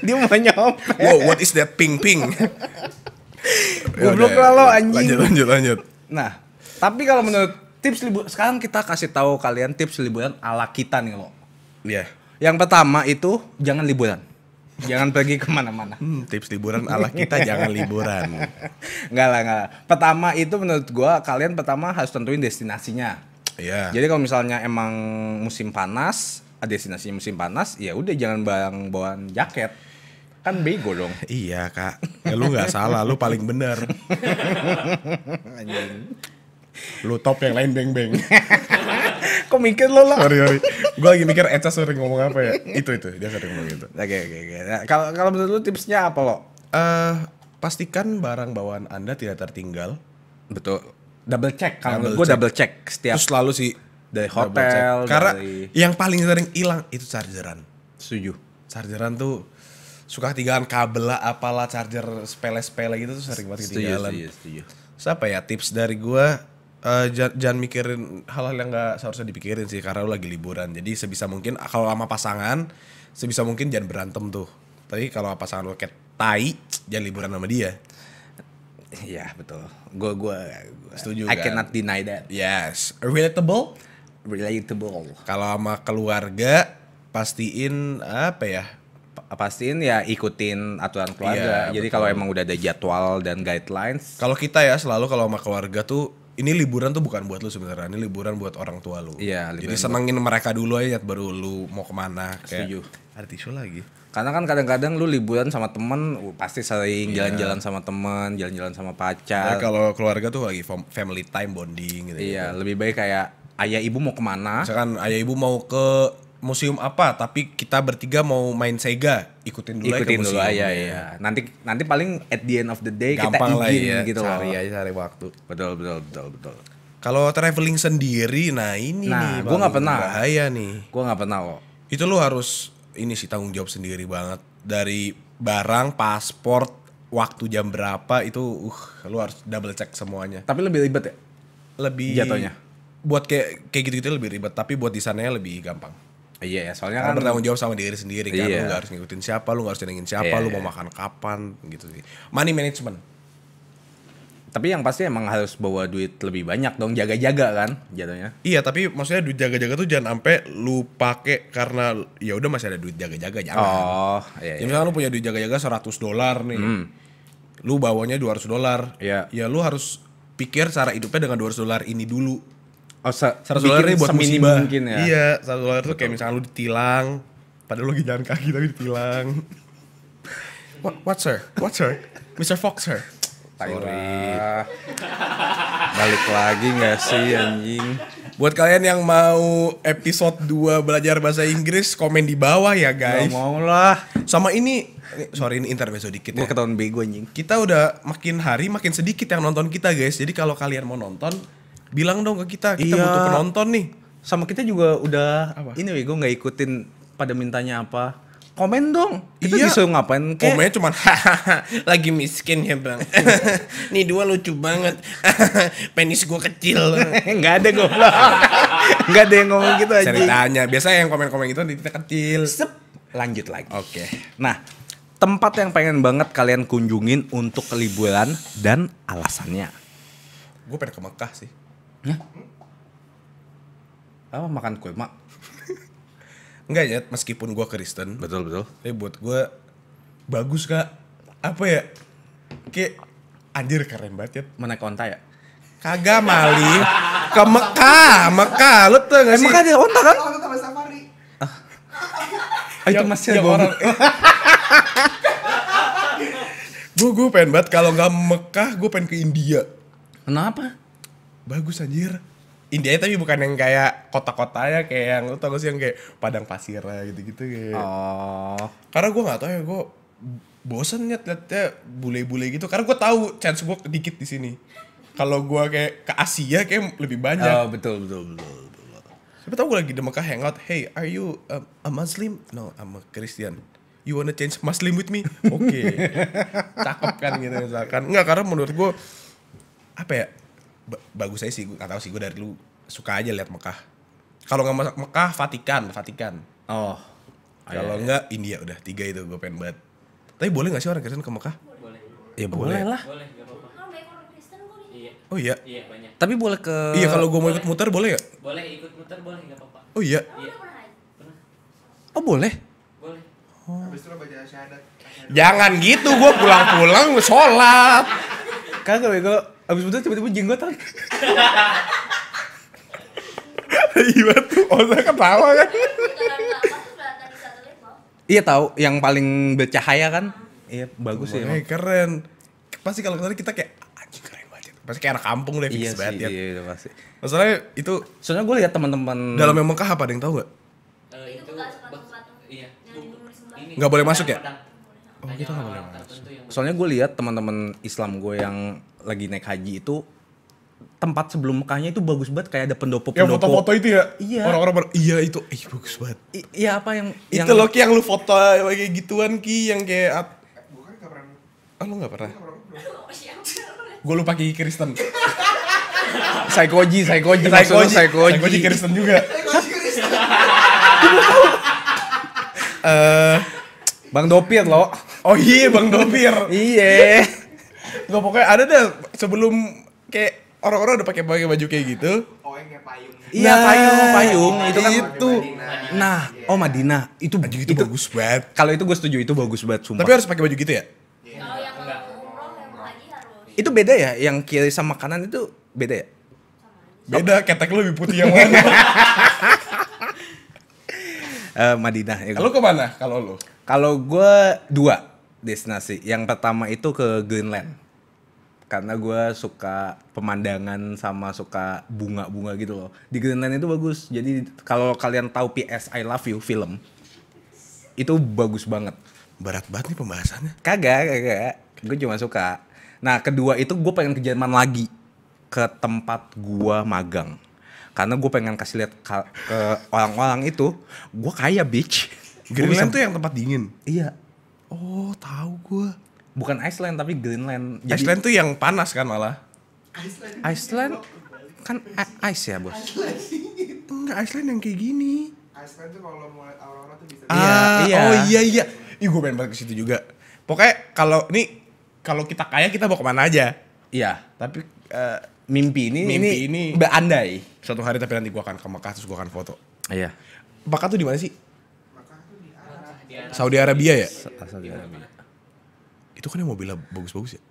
Dia mau nyopet. Wow, what is that ping ping? <laughs> Goblok lah lo anjing. Lanjut lanjut lanjut. Nah, tapi kalau menurut tips libur sekarang kita kasih tahu kalian tips liburan ala kita nih lo. Iya. Yeah. Yang pertama itu jangan liburan. Jangan pergi kemana-mana. Hmm, tips liburan ala kita <laughs> jangan liburan. Enggak lah, enggak. Pertama itu menurut gua kalian pertama harus tentuin destinasinya. Iya. Yeah. Jadi kalau misalnya emang musim panas, ah, destinasi musim panas, ya udah jangan bang bawaan jaket kan bego dong iya kak ya, lu nggak salah lu paling bener <laughs> Lu top yang lain beng-beng. <laughs> Kok mikir lo lah? Sorry, sorry. Gue lagi mikir Eca sering ngomong apa ya. Itu, itu. Dia sering ngomong gitu. Oke, oke, oke. Nah, kalau kalau menurut lu tipsnya apa lo? Eh, uh, pastikan barang bawaan Anda tidak tertinggal. Betul. Double check kalau gue double check setiap. Terus selalu sih dari hotel. Dari... Karena yang paling sering hilang itu chargeran. Setuju. Chargeran tuh suka ketinggalan kabel lah apalah charger sepele-sepele gitu tuh sering banget ketinggalan. Setuju, setuju, setuju. Terus apa ya tips dari gue uh, eh, jangan, jangan mikirin hal-hal yang gak seharusnya dipikirin sih karena lu lagi liburan jadi sebisa mungkin ah, kalau sama pasangan sebisa mungkin jangan berantem tuh tapi kalau pasangan lu kayak tai jangan liburan sama dia Iya betul. Gue gue setuju. I kan? cannot deny that. Yes, relatable. Relatable. Kalau sama keluarga pastiin apa ya? pastiin ya ikutin aturan keluarga. Iya, Jadi kalau emang udah ada jadwal dan guidelines. Kalau kita ya selalu kalau sama keluarga tuh ini liburan tuh bukan buat lu sebenarnya ini liburan buat orang tua lu iya jadi senengin buat... mereka dulu aja baru lu mau kemana setuju ada tisu lagi karena kan kadang-kadang lu liburan sama temen uh, pasti sering iya. jalan-jalan yeah. sama temen jalan-jalan sama pacar nah, kalau keluarga tuh lagi family time bonding gitu iya gitu. lebih baik kayak ayah ibu mau kemana misalkan ayah ibu mau ke museum apa tapi kita bertiga mau main Sega ikutin dulu ikutin aja dulu ya. ya nanti nanti paling at the end of the day Gampang kita izin ya, gitu cari loh. aja cari waktu betul betul betul betul kalau traveling sendiri nah ini nah, nih gue nggak pernah bahaya nih gue nggak pernah loh itu lu harus ini sih tanggung jawab sendiri banget dari barang paspor waktu jam berapa itu uh lu harus double check semuanya tapi lebih ribet ya lebih jatuhnya buat kayak kayak gitu-gitu lebih ribet tapi buat di sananya lebih gampang Iya, ya, soalnya Karena kan bertanggung jawab sama diri sendiri kan. Iya. Lu gak harus ngikutin siapa, lu gak harus nyenengin siapa, iya. lu mau makan kapan gitu sih. Money management. Tapi yang pasti emang harus bawa duit lebih banyak dong, jaga-jaga kan jadinya. Iya, tapi maksudnya duit jaga-jaga tuh jangan sampai lu pakai karena ya udah masih ada duit jaga-jaga jangan. Oh, iya. Ya, iya. misalnya lu punya duit jaga-jaga 100 dolar nih. Hmm. Lu bawanya 200 dolar. Iya. Ya lu harus pikir cara hidupnya dengan 200 dolar ini dulu Oh, se seratus dolar ini buat musibah. Mungkin ya. Iya, seratus dolar itu kayak misalnya lu ditilang, padahal lu lagi jalan kaki tapi ditilang. What, what sir? What sir? Mr. Fox sir. Sorry. Balik lagi gak sih anjing? Buat kalian yang mau episode 2 belajar bahasa Inggris, komen di bawah ya guys. Gak mau lah. Sama ini, sorry ini intermezzo dikit Gue ya. ketahuan bego anjing. Kita udah makin hari makin sedikit yang nonton kita guys. Jadi kalau kalian mau nonton, bilang dong ke kita kita iya. butuh penonton nih sama kita juga udah apa? ini gue nggak ikutin pada mintanya apa komen dong kita iya. bisa ngapain kayak... komennya cuman lagi miskin ya bang <laughs> nih dua lucu banget <laughs> penis gue kecil <laughs> nggak ada gue nggak ada yang ngomong gitu aja ceritanya biasa yang komen-komen gitu kita kecil Sep. lanjut lagi oke okay. nah tempat yang pengen banget kalian kunjungin untuk liburan dan alasannya gue pengen ke Mekah sih ya Apa makan kue mak? <laughs> Enggak ya, meskipun gue Kristen. Betul betul. Tapi buat gue bagus kak. Apa ya? Kayak anjir keren banget ya. mana konta ya? Kagak mali. Ke Mekah, Mekah. Lu tuh gak eh, sih? Mekah dia onta kan? Ah. ah, itu masih ada orang. gue <laughs> gue pengen banget kalau nggak Mekah gue pengen ke India. Kenapa? bagus anjir India tapi bukan yang kayak kota-kota ya kayak yang lu tau sih yang kayak padang pasir lah gitu-gitu kayak. Oh. Karena gue nggak tau ya gue bosen ya liatnya bule-bule gitu karena gue tahu chance gue dikit di sini. Kalau gue kayak ke Asia kayak lebih banyak. Oh, betul betul betul. betul. Siapa tau gue lagi di Mekah hangout. Hey, are you a, a Muslim? No, I'm a Christian. You wanna change Muslim with me? Oke. Okay. <laughs> Cakep kan gitu misalkan. Enggak karena menurut gue apa ya bagus aja sih gue nggak tahu sih gue dari lu suka aja lihat Mekah kalau nggak Mekah Vatikan Vatikan oh kalau oh, iya, nggak iya. India udah tiga itu gue pengen banget tapi boleh nggak sih orang Kristen ke Mekah boleh ya boleh, boleh lah boleh, iya. Oh iya. Iya Tapi boleh ke Iya, kalau gue mau ikut muter boleh ya? Boleh ikut muter boleh nggak apa-apa. Oh iya. Iya. Oh boleh. Oh. Jangan gitu, gue pulang-pulang sholat. <laughs> Kagak kalau Abis putus tiba-tiba jenggotan. <laughs> Iya tuh, orang oh, ketawa kan. Iya, iya tahu, yang paling bercahaya kan. Hmm. Iya bagus sih. Ya, keren. Pasti kalau tadi kita kayak anjing keren banget. Ya. Pasti kayak anak kampung deh, iya banget ya. Iya, iya pasti. Masalahnya itu. Soalnya gue lihat teman-teman. Dalam yang mengkah apa ada yang tahu gak? Uh, eh, itu, itu iya. Nggak boleh masuk ya? Iya, Oh gitu nggak boleh Soalnya gue lihat teman-teman Islam gue yang lagi naik haji itu tempat sebelum Mekahnya itu bagus banget kayak ada pendopo pendopo. Ya foto-foto itu ya. Iya. Orang-orang iya itu, ih bagus banget. I, iya apa yang, yang itu loh ki yang lu foto kayak gituan ki yang kayak. Eh, gue kan nggak pernah. Ah lu pake pernah. Gue lupa ki Kristen. Psikoji, psikoji, psikoji, psikoji Kristen juga. Kristen. <laughs> Eh, Bang Dopir loh. Oh iya Bang Dovir, iya. Gak pokoknya ada deh sebelum kayak orang-orang udah pakai pakai baju kayak gitu. Oh yang kayak payung. Iya nah, payung payung oh, itu kan itu. Madinah. Nah, oh Madinah itu baju itu, itu bagus banget. Kalau itu gue setuju itu bagus banget sumpah. Tapi harus pakai baju gitu ya? Iya, itu beda ya yang kiri sama kanan itu beda ya? Beda, ketek lu lebih putih yang mana? uh, <laughs> Madinah. Ya. Kan? Lu kemana kalau lu? Kalau gue dua destinasi. Yang pertama itu ke Greenland. Karena gue suka pemandangan sama suka bunga-bunga gitu loh. Di Greenland itu bagus. Jadi kalau kalian tahu PS I Love You film, itu bagus banget. Berat banget nih pembahasannya. Kagak, kagak. Gue cuma suka. Nah kedua itu gue pengen ke Jerman lagi. Ke tempat gue magang. Karena gue pengen kasih lihat ke orang-orang itu, gue kaya bitch. Greenland tuh yang tempat dingin. Iya, Oh, tahu gue. Bukan Iceland tapi Greenland. Jadi, Iceland tuh yang panas kan malah. Iceland. Iceland kan ice ya, Bos. Enggak, Iceland yang kayak gini. Iceland tuh kalau mulai aurora tuh bisa. Ah, iya. iya. oh iya iya. Ih, gue pengen balik ke situ juga. Pokoknya kalau nih kalau kita kaya kita mau kemana aja. Iya, tapi uh, mimpi ini mimpi ini, ini berandai. Suatu hari tapi nanti gue akan ke Mekah terus gue akan foto. Iya. Mekah tuh di mana sih? Iya. Saudi Arabia ya? Ah, Saudi Arabia. Iya. Itu kan yang mobilnya bagus-bagus ya?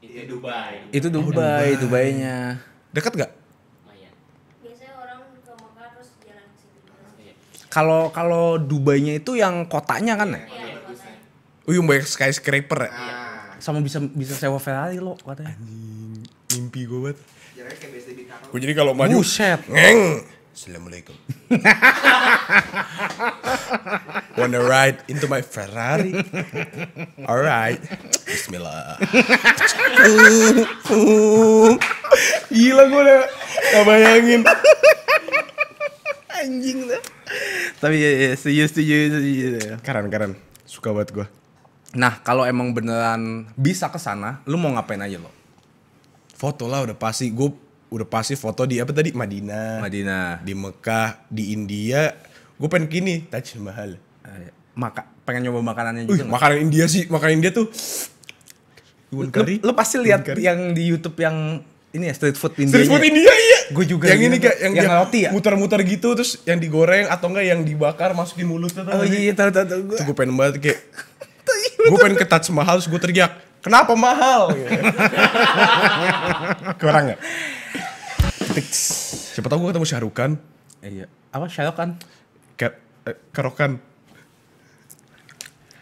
Itu Dubai. Itu Dubai, Dubai. Dubainya. Dekat gak? Iya. Kalau kalau Dubainya itu yang kotanya kan ya? Oh, yang banyak skyscraper ya? Ah. Sama bisa bisa sewa Ferrari lo katanya. Anjing, mimpi gue banget. Gue jadi kalau maju, Buset. ngeng Assalamualaikum. <laughs> Wanna ride into my Ferrari? Alright. Bismillah. Gila gue udah gak bayangin. Anjing lah. Tapi ya, ya setuju, setuju, setuju. Keren, keren. Suka banget gue. Nah, kalau emang beneran bisa ke sana, lu mau ngapain aja lo? Foto lah udah pasti. Gue udah pasti foto di apa tadi Madinah Madinah di Mekah di India gue pengen kini Taj Mahal ah, iya. maka pengen nyoba makanannya juga Uih, makanan India sih makanan India tuh lu, lu pasti lihat yang di YouTube yang ini ya street food India. Street food India iya. Gue juga. Yang ini kayak yang, yang, roti ya. Muter-muter gitu terus yang digoreng atau enggak yang dibakar masukin mulut tuh. Oh iya tahu tahu tahu gue. gue pengen banget kayak. <laughs> gue pengen ke Taj Mahal terus gue teriak Kenapa mahal? Kurang ya? Siapa tahu gue ketemu Syahrukan. Iya. Apa Syahrukan? Ke eh, Kerokan.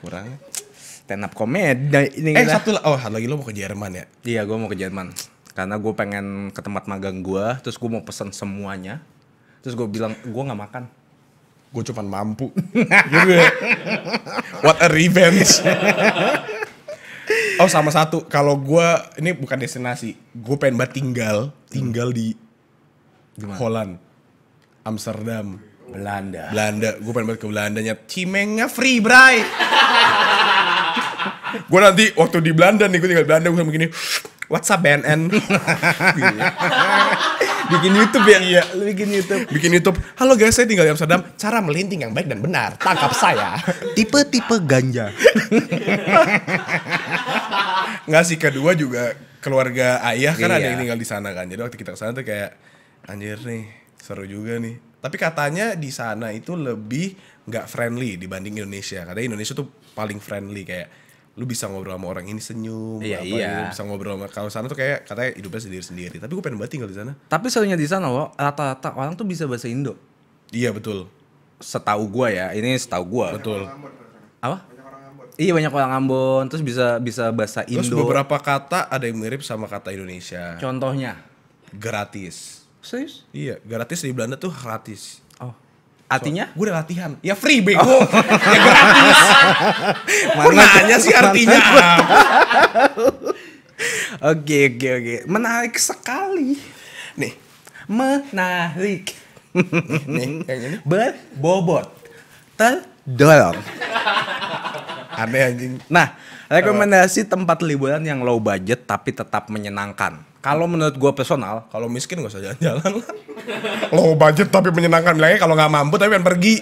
Kurang. Stand up komedi ini. Eh satu lah. oh lagi lo mau ke Jerman ya? Iya gue mau ke Jerman karena gue pengen ke tempat magang gue terus gue mau pesen semuanya terus gue bilang gue nggak makan gue cuman mampu <laughs> gitu ya. what a revenge <laughs> <laughs> oh sama satu kalau gue ini bukan destinasi gue pengen banget tinggal tinggal di Gimana? Holland Amsterdam Belanda Belanda gue pengen banget ke Belandanya cimengnya free bray <laughs> gue nanti waktu di Belanda nih gue tinggal di Belanda gue begini what's up BNN <laughs> iya bikin YouTube ya iya bikin YouTube bikin YouTube halo guys saya tinggal di Amsterdam cara melinting yang baik dan benar tangkap saya tipe tipe ganja nggak sih kedua juga keluarga ayah kan iya. ada yang tinggal di sana kan jadi waktu kita ke sana tuh kayak anjir nih seru juga nih tapi katanya di sana itu lebih nggak friendly dibanding Indonesia karena Indonesia tuh paling friendly kayak lu bisa ngobrol sama orang ini senyum iya, apa iya. Ini, bisa ngobrol sama kalau sana tuh kayak katanya hidupnya sendiri sendiri tapi gue pengen banget tinggal di sana tapi soalnya di sana lo rata-rata orang tuh bisa bahasa Indo iya betul setahu gue ya ini setahu gue betul orang apa Iya banyak orang Ambon, terus bisa bisa bahasa Indo. Terus beberapa kata ada yang mirip sama kata Indonesia. Contohnya? Gratis. Serius? Iya, gratis di Belanda tuh gratis. Artinya? So, gue udah latihan. Ya free bego. Oh. <laughs> ya gratis. Mana nanya sih artinya <laughs> Oke oke oke. Menarik sekali. Nih. Menarik. <laughs> Nih, yang ini. Berbobot. Terdorong. Aneh anjing. Nah, rekomendasi tempat liburan yang low budget tapi tetap menyenangkan. Kalau menurut gue personal, kalau miskin gak usah jalan-jalan lah. <laughs> Lo budget tapi menyenangkan bilangnya kalau nggak mampu tapi pengen pergi.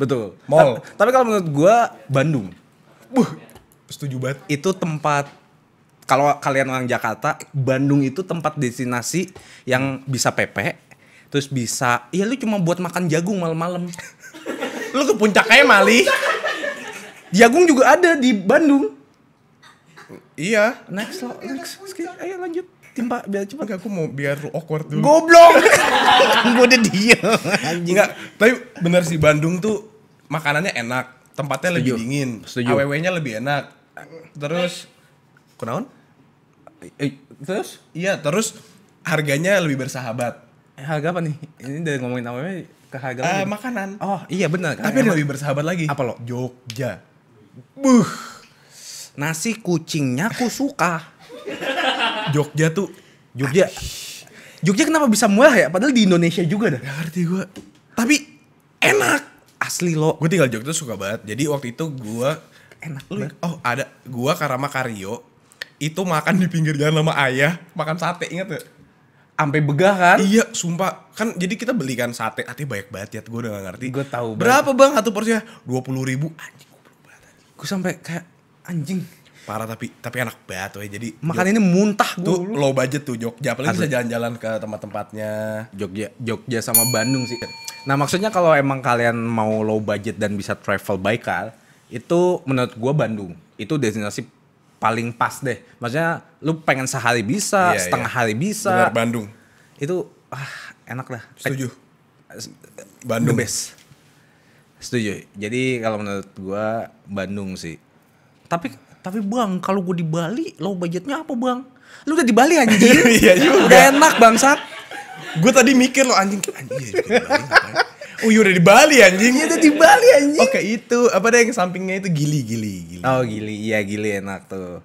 Betul. Mall. Tapi, tapi kalau menurut gue Bandung. Buh, setuju banget. Itu tempat kalau kalian orang Jakarta, Bandung itu tempat destinasi yang bisa pepe, terus bisa Iya lu cuma buat makan jagung malam-malam. <laughs> lu ke puncaknya mali. <laughs> Jagung juga ada di Bandung. Iya. Next, next, next. Ayo lanjut timpa biar cepat aku mau biar lu awkward dulu goblok <laughs> gue udah diem Enggak, tapi bener sih Bandung tuh makanannya enak tempatnya Setuju. lebih dingin Setuju. aww-nya lebih enak terus kenaon eh, eh, terus iya terus harganya lebih bersahabat eh, harga apa nih ini dari ngomongin aww ke harga uh, makanan oh iya benar tapi yang lebih bersahabat lagi apa lo Jogja buh nasi kucingnya aku suka <laughs> Jogja tuh Jogja. Jogja kenapa bisa murah ya? Padahal di Indonesia juga dah. Gak ngerti gue. Tapi enak. Asli lo. Gue tinggal Jogja suka banget. Jadi waktu itu gue enak lu, Oh ada gue Karama Karyo itu makan di pinggir jalan sama ayah makan sate inget gak? Sampai begah kan? Iya, sumpah. Kan jadi kita belikan sate, sate banyak banget ya, gue udah gak ngerti. Gue tahu. Berapa banget. bang satu porsinya? Dua puluh ribu. Anjing, gue sampai kayak anjing parah tapi tapi enak banget ya Jadi makan ini muntah gua. Tuh low budget tuh Jogja, paling bisa jalan-jalan ke tempat-tempatnya. Jogja, Jogja sama Bandung sih. Nah, maksudnya kalau emang kalian mau low budget dan bisa travel Baikal, itu menurut gua Bandung. Itu destinasi paling pas deh. Maksudnya lu pengen sehari bisa, iya, iya. setengah iya. hari bisa. Benar Bandung. Itu ah, enak lah. Setuju. Eh, Bandung. The best. Setuju. Jadi kalau menurut gua Bandung sih. Tapi tapi bang kalau gue di Bali lo budgetnya apa bang lu udah di Bali anjir <laughs> iya juga udah enak bangsat gue tadi mikir lo anjing anjing iya, Oh iya udah di Bali anjing. Iya udah di Bali anjing. Oke itu apa deh yang sampingnya itu gili gili. gili. Oh gili iya gili enak tuh.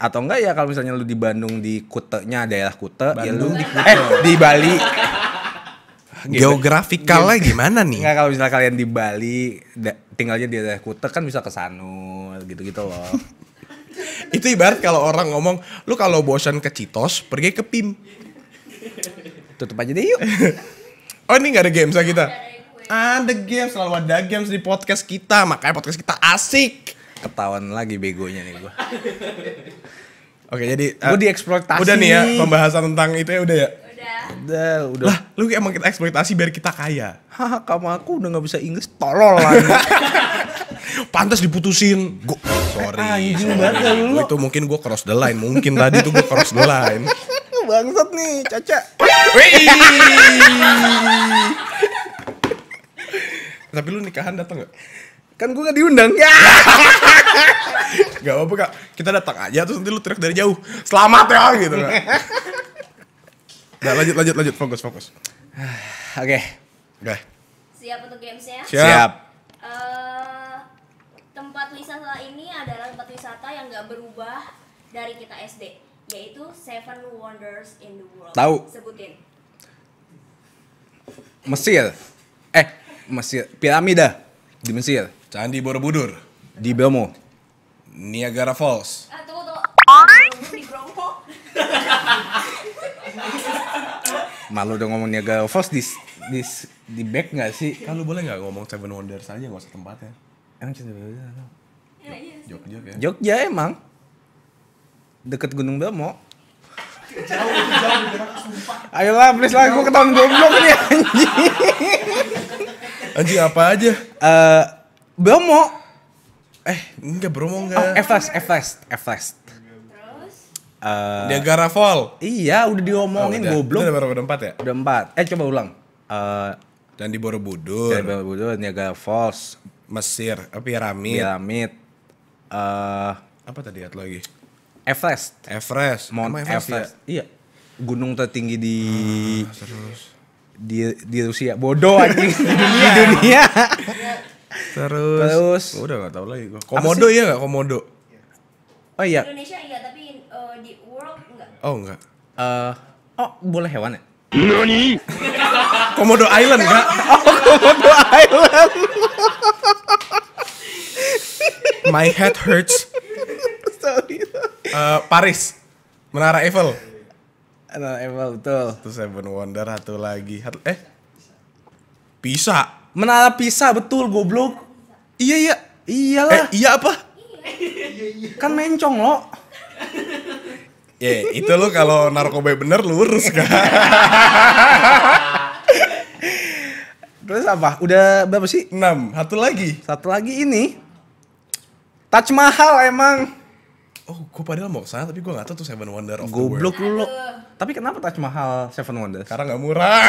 Atau enggak ya kalau misalnya lu di Bandung di kutenya daerah Kute Bandung. ya lu di Kute. eh di Bali <laughs> geografikalnya gimana nih? Enggak kalau misalnya kalian di Bali tinggalnya di daerah Kute kan bisa ke Sanur gitu-gitu loh. <laughs> itu ibarat kalau orang ngomong lu kalau bosan ke Citos pergi ke Pim tutup aja deh yuk <laughs> oh ini nggak ada games lah kita ada games selalu ada games di podcast kita makanya podcast kita asik ketahuan lagi begonya nih gua Oke jadi uh, eh, gue dieksploitasi. Udah nih ya pembahasan tentang itu ya udah ya. Udah, udah. Lah, lu emang kita eksploitasi biar kita kaya. Haha, kamu aku udah nggak bisa Inggris, tolol lah. <laughs> Pantas diputusin. Gue sorry. Anjing ah, iya lu. Itu mungkin gue cross the line, mungkin tadi tuh gue cross the line. <laughs> Bangsat nih, Caca. Tapi lu nikahan datang gak? Kan gue gak diundang. Ya. <laughs> gak apa-apa kak, kita datang aja terus nanti lu teriak dari jauh. Selamat ya gitu kak. <laughs> Nah lanjut lanjut lanjut fokus fokus. Oke. Okay. Oke. Okay. Siap untuk gamesnya? Siap. Siap. nggak berubah dari kita SD yaitu Seven Wonders in the World. Tahu? Sebutin. Mesir. Eh, Mesir. Piramida di Mesir. Candi Borobudur. Di Bromo. Niagara Falls. Ah, Malu dong ngomong Niagara Falls di di di back nggak sih? Kalau boleh nggak ngomong Seven Wonders aja nggak usah tempatnya. Emang cinta Borobudur Iya, iya, Jogja ya. Jogja emang. Deket Gunung Bromo. Ayo lah, Ayolah, please lah, gue ketahuan goblok nih anjing. Anjing apa aja? Eh, uh, Bromo. Eh, enggak Bromo enggak. Oh, Everest, Everest, Everest. Uh, eh, Niagara Fall. Iya, udah diomongin oh, udah. goblok. Udah berapa empat ya? Udah empat. Eh, coba ulang. Uh, dan di Borobudur. Di Borobudur, Niagara Falls. Mesir, oh, piramid. Piramid uh, apa tadi at lagi? Everest. Everest. Mount Everest. Everest. Ya? Iya. Gunung tertinggi di ah, terus. di di Rusia. Bodoh anjing <laughs> di dunia. dunia. terus. Terus. Oh, udah gak tau lagi gua. Komodo ya gak Komodo? Oh iya. Indonesia iya tapi uh, di world enggak. Oh enggak. Uh, eh, oh boleh hewan ya? Nani? Komodo Island enggak? <laughs> Oh Komodo Island. <laughs> My Head Hurts. uh, Paris. Menara Eiffel. Menara Eiffel betul. Itu Seven Wonder satu lagi. Eh. Pisa. Menara Pisa betul goblok. Iya iya. Iyalah. Eh, iya apa? kan mencong lo. Ya, yeah, itu lo kalau narkoba bener lurus kan. Terus apa? Udah berapa sih? 6. Satu lagi. Satu lagi ini Taj Mahal emang. Oh, gue padahal mau sana tapi gue gak tau tuh Seven Wonder of Goblok the World. Goblok lu. Tapi kenapa Taj Mahal Seven Wonders? Karena gak murah.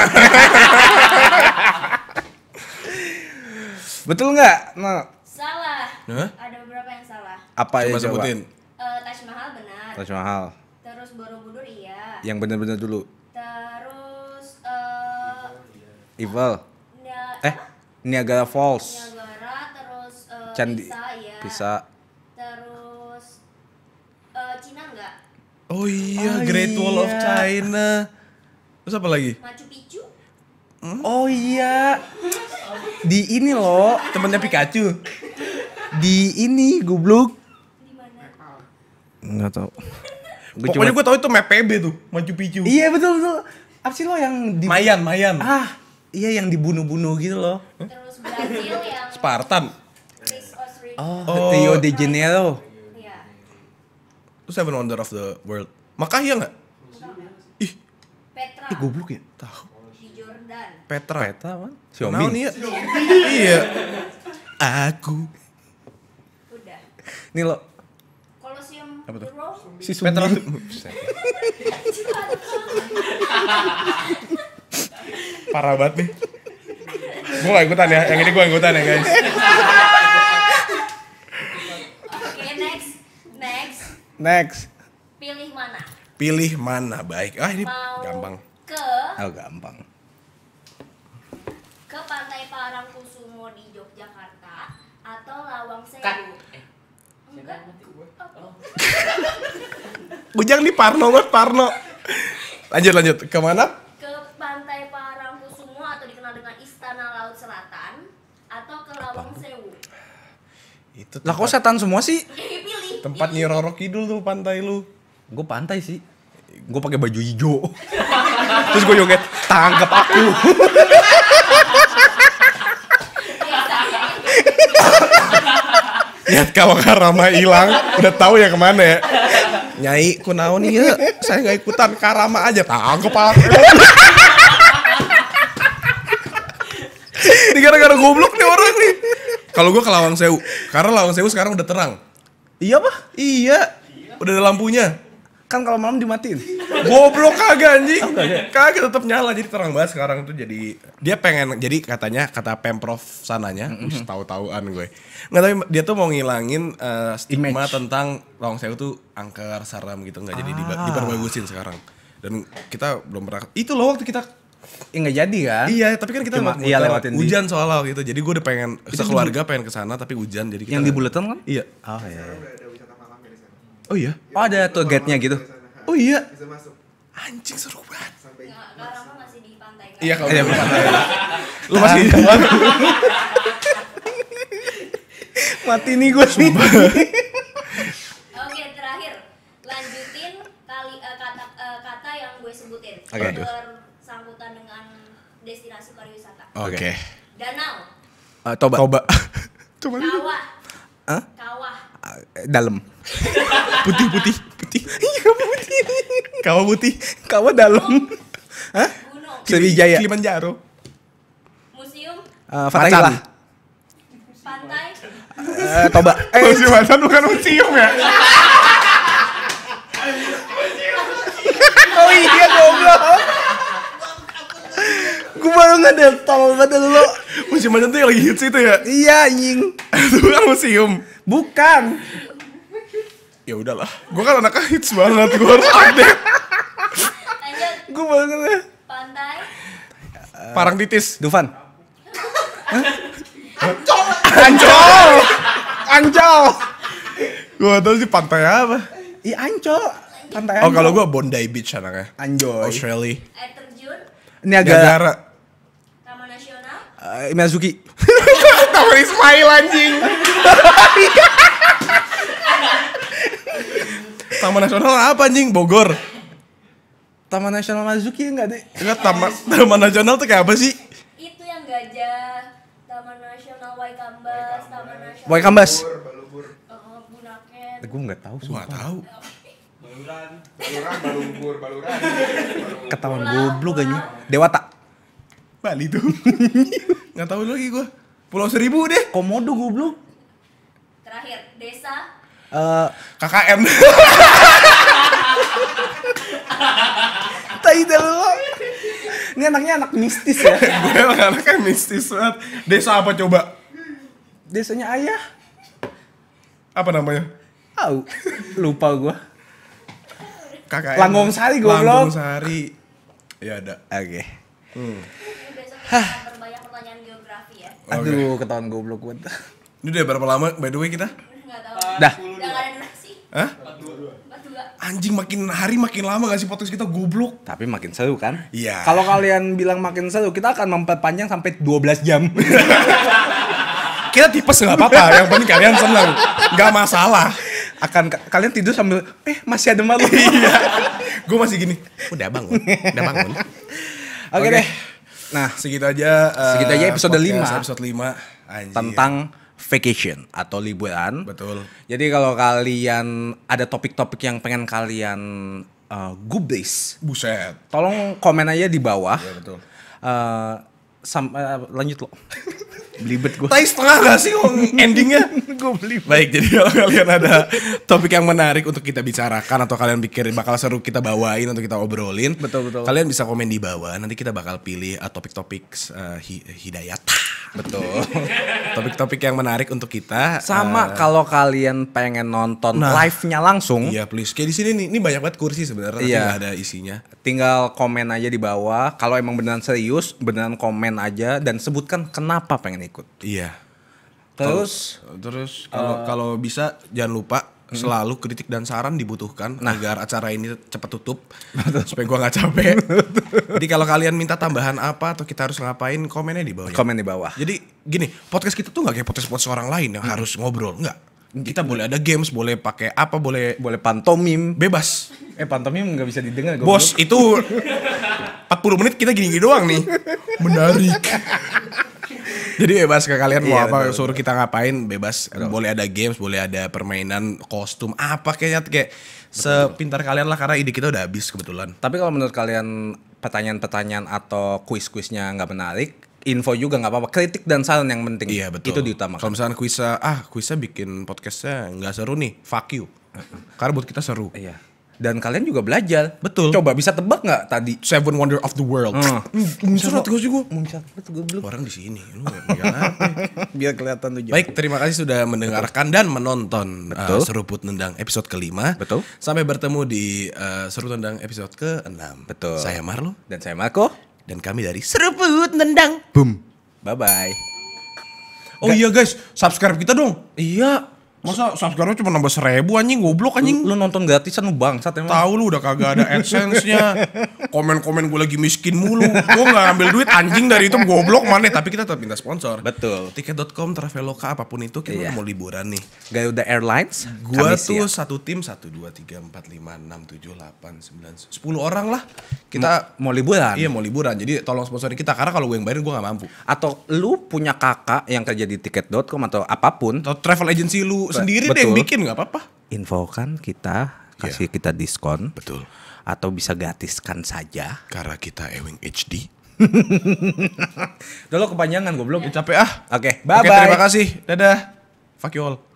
<laughs> Betul gak? Nah. Salah. Huh? Ada beberapa yang salah. Apa coba ya sebutin? Uh, eh, Taj Mahal benar. Taj Mahal. Terus Borobudur iya. Yang benar-benar dulu. Terus uh, Evil. Niagara. eh, Niagara Falls. Niagara terus uh, Candi Pisa, iya. Pisa Oh iya, oh, Great iya. Wall of iya. China. Terus apa lagi? Machu Picchu. Hmm? Oh iya. Di ini loh, temennya Pikachu. Di ini goblok. Nggak Enggak tahu. Pokoknya gue tau itu map PB tuh, Machu Picchu. Iya betul betul. Apa sih lo yang di Mayan, Mayan. Ah, iya yang dibunuh-bunuh gitu loh. Terus Brazil yang Spartan. Oh, oh, Rio de Janeiro. Seven Wonder of the World. ya nggak? Ih. Petra. Ih, goblok ya? Tahu. Petra. Petra man. Xiaomi. Nah, iya. Aku. Udah. Nih lo. Kolosium. Apa tuh? Si Petra. <laughs> Parah banget nih. Gue gak ikutan ya, yang ini gue ikutan ya guys. Oke, okay, next. Next. Next. Pilih mana? Pilih mana? Baik. Ah ini Mau gampang. Ke Oh, gampang. Ke Pantai Parangkusumo di Yogyakarta atau Lawang Sewu? Cut. Eh, oh. oh. <laughs> Bujang nih Parno banget Parno. Lanjut lanjut. ke mana? Ke Pantai Parangkusumo atau dikenal dengan Istana Laut Selatan atau ke Lawang Sewu? Itu. Lah kok setan semua sih? <laughs> Tempat Nyi Roro Kidul tuh pantai lu. Gue pantai sih. Gue pakai baju hijau. <laughs> Terus gue joget, tangkap aku. Lihat <laughs> kawan Karama hilang, udah tahu ya kemana ya. Nyai, naon ya, saya nggak ikutan Karama aja, tangkap aku. Ini gara-gara goblok nih orang nih. Kalau gue ke Lawang Sewu, karena Lawang Sewu sekarang udah terang. Iya apa? Iya. Udah ada lampunya. Kan kalau malam dimatiin. Goblok kagak anjing. Oh, kagak. tetap nyala jadi terang banget sekarang tuh jadi dia pengen jadi katanya kata Pemprov sananya, mm -hmm. tahu-tahuan gue. Enggak tapi dia tuh mau ngilangin uh, stigma Image. tentang Lawang tuh angker, saram gitu nggak ah. jadi diperbagusin sekarang. Dan kita belum pernah itu loh waktu kita ya nggak jadi kan iya tapi kan kita Cuma, iya, lewatin hujan di... soalnya gitu jadi gue udah pengen kita sekeluarga pengen ke sana tapi hujan jadi kita yang di bulatan kan iya oh iya, iya. oh iya oh ada tuh gate nya gitu oh iya anjing seru banget sampai kan? iya kalau iya, di pantai lu masih di <laughs> mati nih gue sih oke terakhir lanjutin kali eh, kata eh, kata yang gue sebutin okay bersangkutan dengan destinasi pariwisata. Oke. Danau. Uh, toba. Toba. Coba <laughs> Kawah. Hah? Kawah. Eh, dalam. <laughs> putih putih putih. <laughs> Iya putih. Kawah putih. Kawah dalam. Hah? Gunung. Sriwijaya. Kilimanjaro. Museum. Uh, eh, Fatahillah. Pantai. Uh, toba. Eh, museum Hasan bukan museum ya. oh iya goblok gue baru ada tol banget lu museum macan tuh yang lagi hits itu ya iya anjing <laughs> itu bukan museum bukan ya udahlah gue kan anaknya hits banget gue harus update gue baru ada pantai parang titis Dufan Ancol Ancol Ancol gue tau sih pantai apa Iya Ancol pantai ancol. Oh kalau gue Bondi Beach anaknya Anjoy Australia Air terjun Niagara. Niagara uh, Miyazuki. Nama <laughs> Ismail anjing. <laughs> Taman Nasional apa anjing? Bogor. Taman Nasional Miyazuki ya enggak deh. Enggak taman Taman Nasional tuh kayak apa sih? Itu yang gajah. Taman Nasional Waikambas, Taman Nasional Waikambas. Balubur. Heeh, uh-uh, Bunaken. Gue enggak tahu, sumpah. Enggak tahu. Baluran, baluran, balubur, baluran. Ketahuan goblok Dewata. Bali tuh. <laughs> Nggak tahu lagi gue. Pulau Seribu deh. Komodo goblok. Terakhir, desa. Eh, uh, KKM. Tai Ini anaknya anak mistis ya. <laughs> gue emang anaknya mistis banget. Desa apa coba? Desanya ayah. Apa namanya? Tahu. Lupa gua. KKM. Langgong Sari goblok. Langgong Sari. Ya ada. Oke. Okay. Hmm. Hah. pertanyaan geografi ya. Aduh, ketahuan goblok gue. Ini udah berapa lama by the way kita? Enggak tahu. Dah. Udah Hah? Anjing makin hari makin lama gak sih podcast kita goblok. Tapi makin seru kan? Iya. Kalau kalian bilang makin seru, kita akan memperpanjang sampai 12 jam. <laughs> kita tipes nggak apa-apa, yang penting kalian senang. Nggak masalah akan kalian tidur sambil eh masih ada malu iya gue masih gini udah bangun udah bangun <laughs> oke okay, okay. deh Nah, segitu aja uh, segitu aja episode 5. Episode 5 Anjir. tentang vacation atau liburan. Betul. Jadi kalau kalian ada topik-topik yang pengen kalian uh, gubris, buset. Tolong komen aja di bawah. Iya, betul. Uh, sam uh, lanjut lo. <laughs> Belibet gue. tapi setengah gak sih <laughs> endingnya? gue belibet. Baik, jadi kalau <laughs> kalian ada topik yang menarik untuk kita bicarakan atau kalian pikir bakal seru kita bawain untuk kita obrolin. Betul, betul. Kalian bisa komen di bawah, nanti kita bakal pilih uh, topik-topik uh, uh, hidayat. Betul. <laughs> Topik-topik yang menarik untuk kita. Sama uh, kalau kalian pengen nonton nah, live-nya langsung. Iya, please. Kayak di sini nih, ini banyak banget kursi sebenarnya, iya. ada isinya. Tinggal komen aja di bawah. Kalau emang beneran serius, beneran komen aja dan sebutkan kenapa pengen ikut. Iya. Terus kalo, terus kalau uh, kalau bisa jangan lupa hmm. selalu kritik dan saran dibutuhkan nah. agar acara ini cepat tutup supaya gua nggak capek. Jadi kalau kalian minta tambahan apa atau kita harus ngapain komennya di bawah. Komen di bawah. Jadi gini, podcast kita tuh nggak kayak podcast-podcast orang lain yang hmm. harus ngobrol, nggak gitu. kita boleh ada games, boleh pakai apa, boleh boleh pantomim, bebas. Eh pantomim nggak bisa didengar. Gue Bos itu 40 <laughs> menit kita gini-gini doang nih. Menarik. <laughs> Jadi bebas ke kalian mau iya, apa betul, suruh betul. kita ngapain bebas. Betul. Boleh ada games, boleh ada permainan, kostum, apa kayaknya kayak sepintar kalian lah karena ide kita udah habis kebetulan. Tapi kalau menurut kalian pertanyaan-pertanyaan atau kuis-kuisnya nggak menarik, info juga nggak apa-apa kritik dan saran yang penting iya, betul. itu diutamakan kalau misalnya kuisa ah kuisa bikin podcastnya nggak seru nih fuck you karena buat kita seru iya dan kalian juga belajar. Betul. Coba bisa tebak nggak tadi Seven Wonder of the World? Muncul gue sih gue. Muncul Orang di sini. <laughs> Biar kelihatan tuh. Baik, terima kasih sudah mendengarkan dan menonton Uh, Seruput Nendang episode kelima. Betul. Sampai bertemu di uh, Seruput Nendang episode ke-6. Betul. Saya Marlo dan saya Marco dan kami dari Seruput Nendang. Boom. Bye bye. Oh iya guys, subscribe kita dong. Iya. Masa subscriber cuma nambah seribu anjing goblok anjing. Lu, lu nonton gratisan lu bangsat emang. Tahu lu udah kagak ada AdSense-nya. Komen-komen gue lagi miskin mulu. Gue gak ambil duit anjing dari itu goblok mana tapi kita tetap minta sponsor. Betul. Tiket.com, Traveloka apapun itu kita iya. mau liburan nih. Gak udah Airlines. Gua tuh siap. satu tim satu dua tiga empat lima enam tujuh delapan sembilan sepuluh orang lah. Kita mau, mau liburan. Iya mau liburan. Jadi tolong sponsorin kita karena kalau gue yang bayarin gue gak mampu. Atau lu punya kakak yang kerja di tiket.com atau apapun atau travel agency lu sendiri Betul. deh yang bikin nggak apa-apa. Infokan kita, kasih yeah. kita diskon. Betul. Atau bisa gratiskan saja. Karena kita Ewing HD. <laughs> Udah lo kepanjangan gue belum. Ya. Capek ah. Oke, okay, bye-bye. Okay, terima kasih. Dadah. Fuck you all.